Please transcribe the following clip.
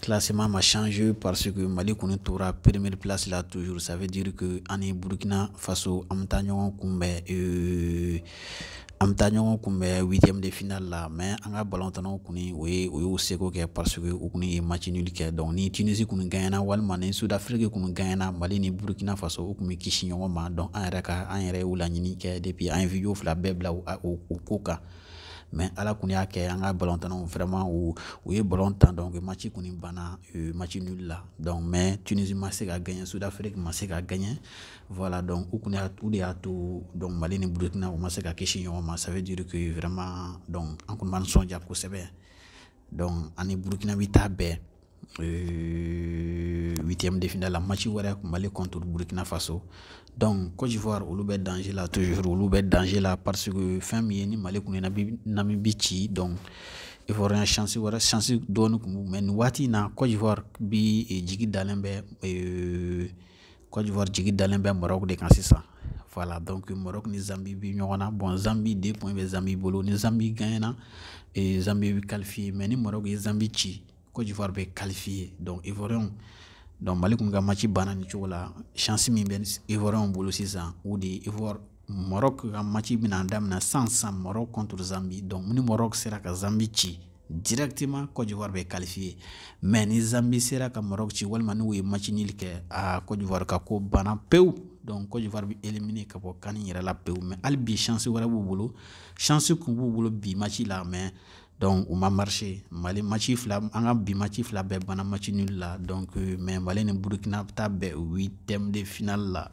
classement m'a changé parce que Mali kɔni tora première place là toujours ça veut dire que an Burkina Faso an bɛ taa ɲɔgɔn kunbɛn euh, an bɛ huitième de finale là mais an ka balontannaw kɔni o ou o y'u parce que u kɔni match nul donc ni Tunisie kɔni gagnera walima ni Sud Afrique kɔni gagnera Mali ni Burkina Faso u tun ma donc en yɛrɛ en an yɛrɛ y'o laɲini depuis un vidéo video fila bɛɛ bila mais ala kun y'a kɛ an ka balontannaw vraiment u, u ye ballon tan donc match kɔni bana euh, match nul la donc mais Tunisie ma se ka sud Sudafrique ma se ka gagner voilà donc u kun y'a u de y'a to donc Mali ni u ma se ka kisi ɲɔgɔn ma ça veut dire que vraiment donc an kɔni b'an nisɔndiya kosɛbɛ donc ani burkina bi taa bɛɛ huitième de finale la match wɛrɛ kun mali contre burkina faso donc Côte d'ivoire olu l'oubet danger la toujours olu bɛ danger la parce que fɛn min ye ni mali kun ye namibi ci donc ivoirien chance wɛrɛ chance dɔɔni kun b'u mais nin waati na Côte d'ivoire bi eh, jigi dalen euh, Côte d'ivoire jigi dalen Maroc, marok voilà donc Maroc ni Zambie bi on a bon Zambie deux points bɛ Zambie bolo ni Zambie gagne na eh, Zambie qualifié mais ni Maroc et Zambie ci Côte d'Ivoire be, qualifié donc Ivoiriens mali kun ka maci banna nin cogo la chansi min bɛ ivoiriyɛnw bolo sisan o de ye ivoire marok ka maci bɛna daminɛ san san marok contre zambi donc ni marok sera ka zambi ci directement cote d'ivoire bɛ qualifié mais ni zambi sera ka marok ci walima n'u ye maci nil kɛ a cote d'ivoire ka ko banna pewu donc cote d'ivoire bɛ éliminer ka bɔ kani yɛrɛ la pewu mais hali bi chansi wɛrɛ b'u bolo chansi kun b'u bolo bi maci la mais Donc on ma marché malin suis un on bi la ben, nul la donc euh, mais malin ni burukina 8e ben, de finale